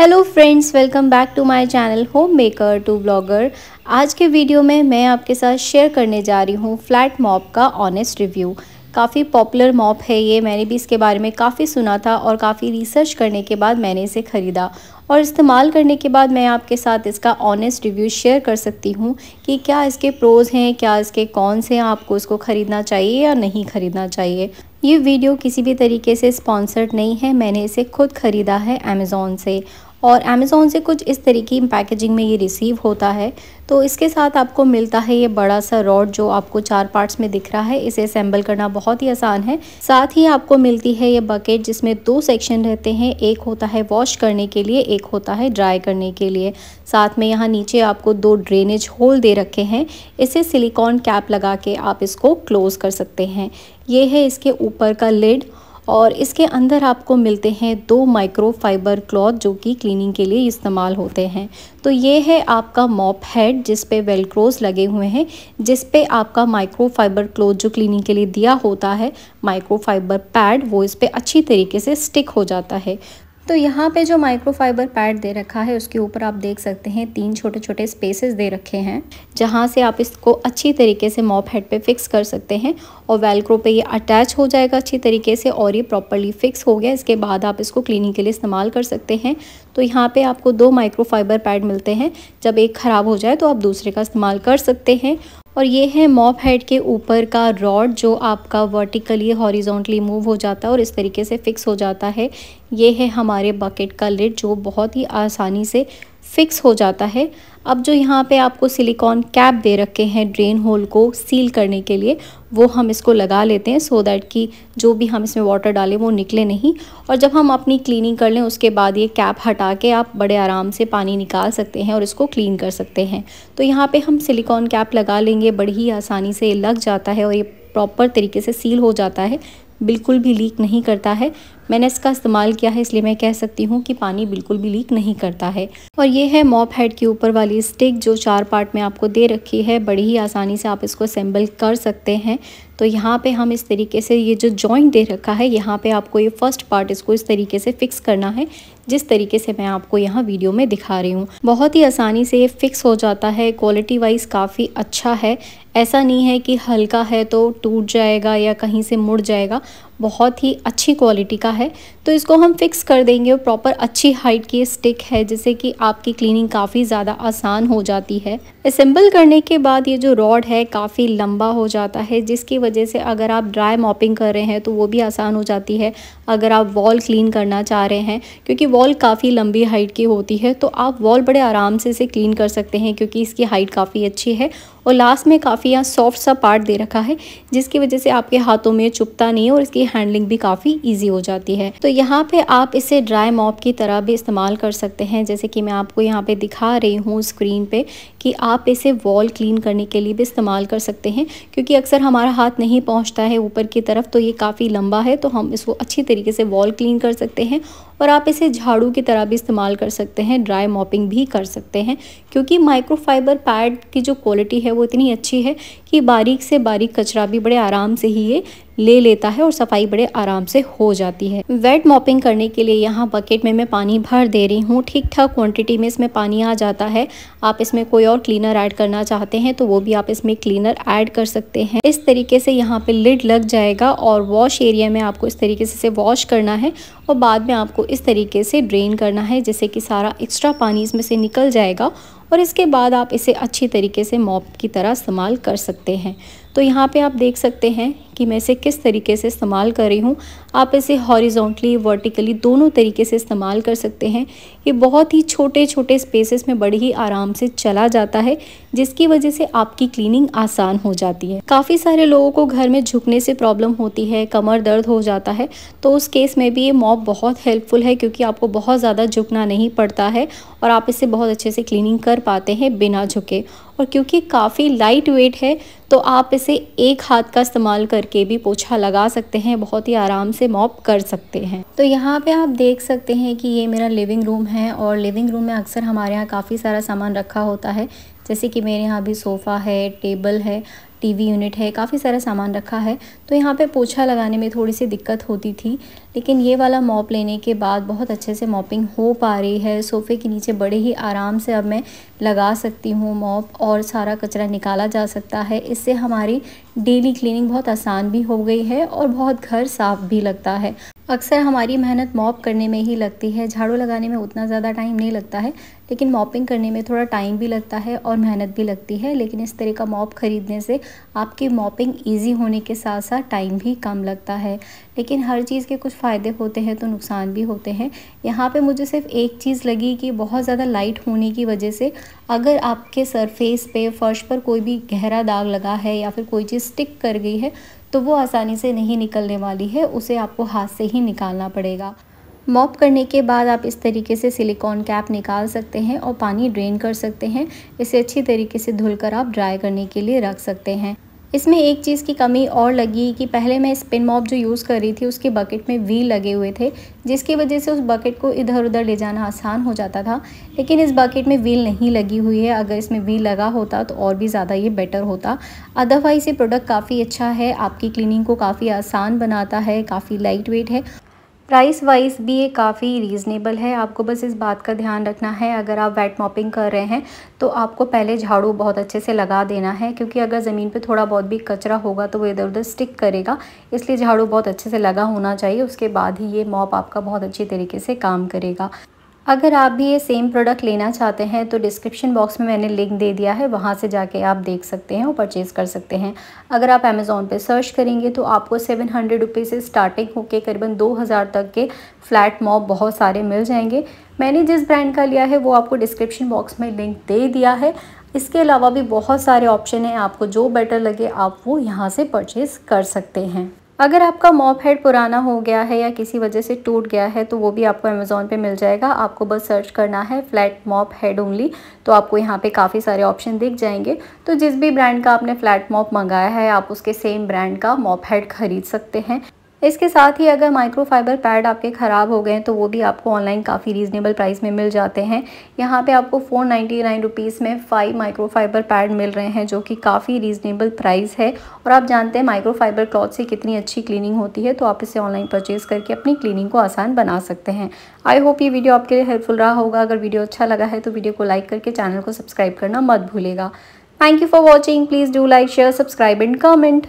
hello friends welcome back to my channel home maker to blogger आज के video में मैं आपके साथ शेयर करने जा रही हूँ फ्लैट मॉप का ऑनेस्ट रिव्यू काफ़ी पॉपुलर मॉप है ये मैंने भी इसके बारे में काफ़ी सुना था और काफ़ी रिसर्च करने के बाद मैंने इसे ख़रीदा और इस्तेमाल करने के बाद मैं आपके साथ इसका ऑनेस्ट रिव्यू शेयर कर सकती हूँ कि क्या इसके प्रोज़ हैं क्या इसके कॉन्स हैं आपको इसको ख़रीदना चाहिए या नहीं ख़रीदना चाहिए ये वीडियो किसी भी तरीके से स्पॉन्सर्ड नहीं है मैंने इसे खुद ख़रीदा है अमेज़ोन से और अमेज़ोन से कुछ इस तरीके की पैकेजिंग में ये रिसीव होता है तो इसके साथ आपको मिलता है ये बड़ा सा रॉड जो आपको चार पार्ट्स में दिख रहा है इसे असेंबल करना बहुत ही आसान है साथ ही आपको मिलती है ये बकेट जिसमें दो सेक्शन रहते हैं एक होता है वॉश करने के लिए एक होता है ड्राई करने के लिए साथ में यहाँ नीचे आपको दो ड्रेनेज होल दे रखे हैं इसे सिलिकॉन कैप लगा के आप इसको क्लोज़ कर सकते हैं ये है इसके ऊपर का लिड और इसके अंदर आपको मिलते हैं दो माइक्रो फाइबर क्लॉथ जो कि क्लीनिंग के लिए इस्तेमाल होते हैं तो ये है आपका मॉप हेड जिस पे वेलक्रोस लगे हुए हैं जिस पे आपका माइक्रो फाइबर क्लॉथ जो क्लीनिंग के लिए दिया होता है माइक्रो फाइबर पैड वो इस पर अच्छी तरीके से स्टिक हो जाता है तो यहाँ पे जो माइक्रोफाइबर पैड दे रखा है उसके ऊपर आप देख सकते हैं तीन छोटे छोटे स्पेसेस दे रखे हैं जहाँ से आप इसको अच्छी तरीके से मॉप हेड पे फिक्स कर सकते हैं और वेलक्रो पे ये अटैच हो जाएगा अच्छी तरीके से और ये प्रॉपरली फिक्स हो गया इसके बाद आप इसको क्लीनिंग के लिए इस्तेमाल कर सकते हैं तो यहाँ पर आपको दो माइक्रोफाइबर पैड मिलते हैं जब एक ख़राब हो जाए तो आप दूसरे का इस्तेमाल कर सकते हैं और ये है मॉप हेड के ऊपर का रॉड जो आपका वर्टिकली हॉरिजॉन्टली मूव हो जाता है और इस तरीके से फिक्स हो जाता है ये है हमारे बकेट का लिड जो बहुत ही आसानी से फिक्स हो जाता है अब जो यहाँ पे आपको सिलिकॉन कैप दे रखे हैं ड्रेन होल को सील करने के लिए वो हम इसको लगा लेते हैं सो दैट कि जो भी हम इसमें वाटर डालें वो निकले नहीं और जब हम अपनी क्लीनिंग कर लें उसके बाद ये कैप हटा के आप बड़े आराम से पानी निकाल सकते हैं और इसको क्लीन कर सकते हैं तो यहाँ पर हम सिलिकॉन कैप लगा लेंगे बड़ी ही आसानी से ये लग जाता है और ये प्रॉपर तरीके से सील हो जाता है बिल्कुल भी लीक नहीं करता है मैंने इसका इस्तेमाल किया है इसलिए मैं कह सकती हूँ कि पानी बिल्कुल भी लीक नहीं करता है और ये है मॉप हेड के ऊपर वाली स्टिक जो चार पार्ट में आपको दे रखी है बड़ी ही आसानी से आप इसको असेंबल कर सकते हैं तो यहाँ पे हम इस तरीके से ये जो जॉइंट दे रखा है यहाँ पे आपको ये फर्स्ट पार्ट इसको इस तरीके से फिक्स करना है जिस तरीके से मैं आपको यहाँ वीडियो में दिखा रही हूँ बहुत ही आसानी से ये फिक्स हो जाता है क्वालिटी वाइज काफ़ी अच्छा है ऐसा नहीं है कि हल्का है तो टूट जाएगा या कहीं से मुड़ जाएगा बहुत ही अच्छी क्वालिटी का है तो इसको हम फिक्स कर देंगे और प्रॉपर अच्छी हाइट की स्टिक है जिससे कि आपकी क्लीनिंग काफ़ी ज़्यादा आसान हो जाती है असेंबल करने के बाद ये जो रॉड है काफ़ी लंबा हो जाता है जिसकी वजह से अगर आप ड्राई मॉपिंग कर रहे हैं तो वो भी आसान हो जाती है अगर आप वॉल क्लीन करना चाह रहे हैं क्योंकि वॉल काफ़ी लंबी हाइट की होती है तो आप वॉल बड़े आराम से इसे क्लीन कर सकते हैं क्योंकि इसकी हाइट काफ़ी अच्छी है और लास्ट में काफ़ी यहाँ सॉफ्ट सा पार्ट दे रखा है जिसकी वजह से आपके हाथों में चुपता नहीं है और इसकी हैंडलिंग भी काफ़ी ईजी हो जाती है जाती है तो यहाँ पे आप इसे ड्राई मॉप की तरह भी इस्तेमाल कर सकते हैं जैसे कि मैं आपको यहाँ पे दिखा रही हूँ स्क्रीन पे कि आप इसे वॉल क्लीन करने के लिए भी इस्तेमाल कर सकते हैं क्योंकि अक्सर हमारा हाथ नहीं पहुँचता है ऊपर की तरफ तो ये काफ़ी लंबा है तो हम इसको अच्छी तरीके से वॉल क्लीन कर सकते हैं और आप इसे झाड़ू की तरह भी इस्तेमाल कर सकते हैं ड्राई मॉपिंग भी कर सकते हैं क्योंकि माइक्रोफाइबर पैड की जो क्वालिटी है वो इतनी अच्छी है कि बारीक से बारीक कचरा भी बड़े आराम से ही ये ले लेता है और सफाई बड़े आराम से हो जाती है वेट मॉपिंग करने के लिए यहाँ बकेट में मैं पानी भर दे रही हूँ ठीक ठाक क्वांटिटी में इसमें पानी आ जाता है आप इसमें कोई और क्लीनर ऐड करना चाहते हैं तो वो भी आप इसमें क्लीनर ऐड कर सकते हैं इस तरीके से यहाँ पे लिड लग जाएगा और वॉश एरिया में आपको इस तरीके से वॉश करना है और बाद में आपको इस तरीके से ड्रेन करना है जैसे कि सारा एक्स्ट्रा पानी इसमें से निकल जाएगा और इसके बाद आप इसे अच्छी तरीके से मॉप की तरह इस्तेमाल कर सकते हैं तो यहाँ पे आप देख सकते हैं कि मैं इसे किस तरीके से इस्तेमाल कर रही हूँ आप इसे हॉरिजॉन्टली वर्टिकली दोनों तरीके से इस्तेमाल कर सकते हैं ये बहुत ही छोटे छोटे स्पेसेस में बड़े ही आराम से चला जाता है जिसकी वजह से आपकी क्लीनिंग आसान हो जाती है काफ़ी सारे लोगों को घर में झुकने से प्रॉब्लम होती है कमर दर्द हो जाता है तो उस केस में भी ये मॉप बहुत हेल्पफुल है क्योंकि आपको बहुत ज़्यादा झुकना नहीं पड़ता है और आप इसे बहुत अच्छे से क्लीनिंग कर पाते हैं बिना झुके और क्योंकि काफ़ी लाइट वेट है तो आप इसे एक हाथ का इस्तेमाल करके भी पोछा लगा सकते हैं बहुत ही आराम से मॉप कर सकते हैं तो यहाँ पे आप देख सकते हैं कि ये मेरा लिविंग रूम है और लिविंग रूम में अक्सर हमारे यहाँ काफ़ी सारा सामान रखा होता है जैसे कि मेरे यहाँ भी सोफ़ा है टेबल है टीवी यूनिट है काफ़ी सारा सामान रखा है तो यहाँ पे पोछा लगाने में थोड़ी सी दिक्कत होती थी लेकिन ये वाला मॉप लेने के बाद बहुत अच्छे से मॉपिंग हो पा रही है सोफ़े के नीचे बड़े ही आराम से अब मैं लगा सकती हूँ मॉप और सारा कचरा निकाला जा सकता है इससे हमारी डेली क्लीनिंग बहुत आसान भी हो गई है और बहुत घर साफ़ भी लगता है अक्सर हमारी मेहनत मॉप करने में ही लगती है झाड़ू लगाने में उतना ज़्यादा टाइम नहीं लगता है लेकिन मॉपिंग करने में थोड़ा टाइम भी लगता है और मेहनत भी लगती है लेकिन इस तरह का मॉप ख़रीदने से आपकी मॉपिंग ईजी होने के साथ साथ टाइम भी कम लगता है लेकिन हर चीज़ के कुछ फ़ायदे होते हैं तो नुकसान भी होते हैं यहाँ पे मुझे सिर्फ एक चीज़ लगी कि बहुत ज़्यादा लाइट होने की वजह से अगर आपके सरफेस पे फर्श पर कोई भी गहरा दाग लगा है या फिर कोई चीज़ स्टिक कर गई है तो वो आसानी से नहीं निकलने वाली है उसे आपको हाथ से ही निकालना पड़ेगा मॉप करने के बाद आप इस तरीके से सिलिकॉन कैप निकाल सकते हैं और पानी ड्रेन कर सकते हैं इसे अच्छी तरीके से धुलकर आप ड्राई करने के लिए रख सकते हैं इसमें एक चीज़ की कमी और लगी कि पहले मैं स्पिन मॉप जो यूज़ कर रही थी उसके बकेट में वी लगे हुए थे जिसकी वजह से उस बकेट को इधर उधर ले जाना आसान हो जाता था लेकिन इस बकेट में व्हील नहीं लगी हुई है अगर इसमें व्हील लगा होता तो और भी ज़्यादा ये बेटर होता अदरवाइज़ ये प्रोडक्ट काफ़ी अच्छा है आपकी क्लीनिंग को काफ़ी आसान बनाता है काफ़ी लाइट वेट है प्राइस वाइज भी ये काफ़ी रीज़नेबल है आपको बस इस बात का ध्यान रखना है अगर आप वेट मॉपिंग कर रहे हैं तो आपको पहले झाड़ू बहुत अच्छे से लगा देना है क्योंकि अगर ज़मीन पे थोड़ा बहुत भी कचरा होगा तो वो इधर उधर स्टिक करेगा इसलिए झाड़ू बहुत अच्छे से लगा होना चाहिए उसके बाद ही ये मॉप आपका बहुत अच्छी तरीके से काम करेगा अगर आप भी ये सेम प्रोडक्ट लेना चाहते हैं तो डिस्क्रिप्शन बॉक्स में मैंने लिंक दे दिया है वहाँ से जाके आप देख सकते हैं और परचेज़ कर सकते हैं अगर आप अमेज़ोन पे सर्च करेंगे तो आपको सेवन हंड्रेड रुपीज़ से स्टार्टिंग होके करीबन दो हज़ार तक के फ्लैट मॉप बहुत सारे मिल जाएंगे मैंने जिस ब्रांड का लिया है वो आपको डिस्क्रिप्शन बॉक्स में लिंक दे दिया है इसके अलावा भी बहुत सारे ऑप्शन हैं आपको जो बेटर लगे आप वो यहाँ से परचेज़ कर सकते हैं अगर आपका मॉप हेड पुराना हो गया है या किसी वजह से टूट गया है तो वो भी आपको अमेज़ोन पे मिल जाएगा आपको बस सर्च करना है फ्लैट मॉप हेड ओनली तो आपको यहाँ पे काफ़ी सारे ऑप्शन दिख जाएंगे तो जिस भी ब्रांड का आपने फ्लैट मॉप मंगाया है आप उसके सेम ब्रांड का मॉप हेड ख़रीद सकते हैं इसके साथ ही अगर माइक्रोफाइबर पैड आपके ख़राब हो गए हैं तो वो भी आपको ऑनलाइन काफ़ी रीज़नेबल प्राइस में मिल जाते हैं यहाँ पे आपको फ़ोर नाइन्टी नाइन रुपीज़ में फ़ाइव माइक्रोफाइबर पैड मिल रहे हैं जो कि काफ़ी रीज़नेबल प्राइस है और आप जानते हैं माइक्रोफाइबर क्लॉथ से कितनी अच्छी क्लीनिंग होती है तो आप इसे ऑनलाइन परचेज़ करके अपनी क्लीनिंग को आसान बना सकते हैं आई होप ये वीडियो आपके लिए हेल्पफुल रहा होगा अगर वीडियो अच्छा लगा है तो वीडियो को लाइक करके चैनल को सब्सक्राइब करना मत भूलेगा thank you for watching please do like share subscribe and comment